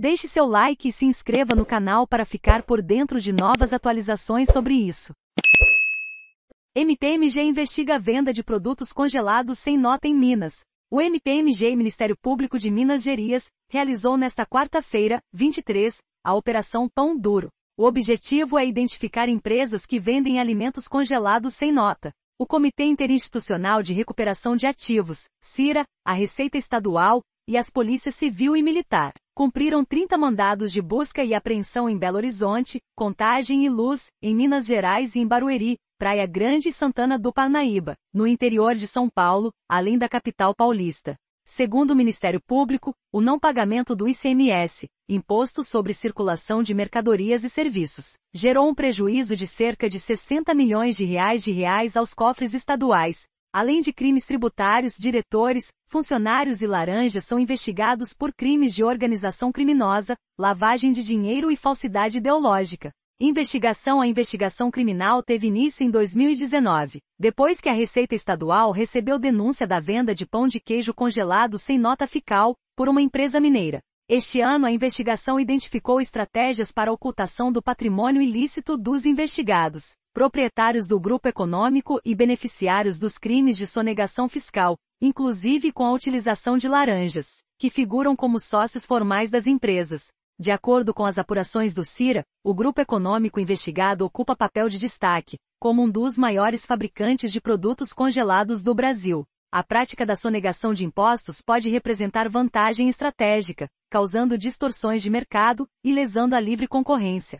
Deixe seu like e se inscreva no canal para ficar por dentro de novas atualizações sobre isso. MPMG investiga a venda de produtos congelados sem nota em Minas. O MPMG Ministério Público de Minas Gerias realizou nesta quarta-feira, 23, a Operação Pão Duro. O objetivo é identificar empresas que vendem alimentos congelados sem nota. O Comitê Interinstitucional de Recuperação de Ativos, CIRA, a Receita Estadual e as Polícias Civil e Militar cumpriram 30 mandados de busca e apreensão em Belo Horizonte, Contagem e Luz, em Minas Gerais e em Barueri, Praia Grande e Santana do Parnaíba, no interior de São Paulo, além da capital paulista. Segundo o Ministério Público, o não pagamento do ICMS, Imposto sobre Circulação de Mercadorias e Serviços, gerou um prejuízo de cerca de 60 milhões de reais de reais aos cofres estaduais, Além de crimes tributários, diretores, funcionários e laranjas são investigados por crimes de organização criminosa, lavagem de dinheiro e falsidade ideológica. Investigação à investigação criminal teve início em 2019, depois que a Receita Estadual recebeu denúncia da venda de pão de queijo congelado sem nota fiscal por uma empresa mineira. Este ano a investigação identificou estratégias para ocultação do patrimônio ilícito dos investigados proprietários do grupo econômico e beneficiários dos crimes de sonegação fiscal, inclusive com a utilização de laranjas, que figuram como sócios formais das empresas. De acordo com as apurações do CIRA, o grupo econômico investigado ocupa papel de destaque, como um dos maiores fabricantes de produtos congelados do Brasil. A prática da sonegação de impostos pode representar vantagem estratégica, causando distorções de mercado e lesando a livre concorrência.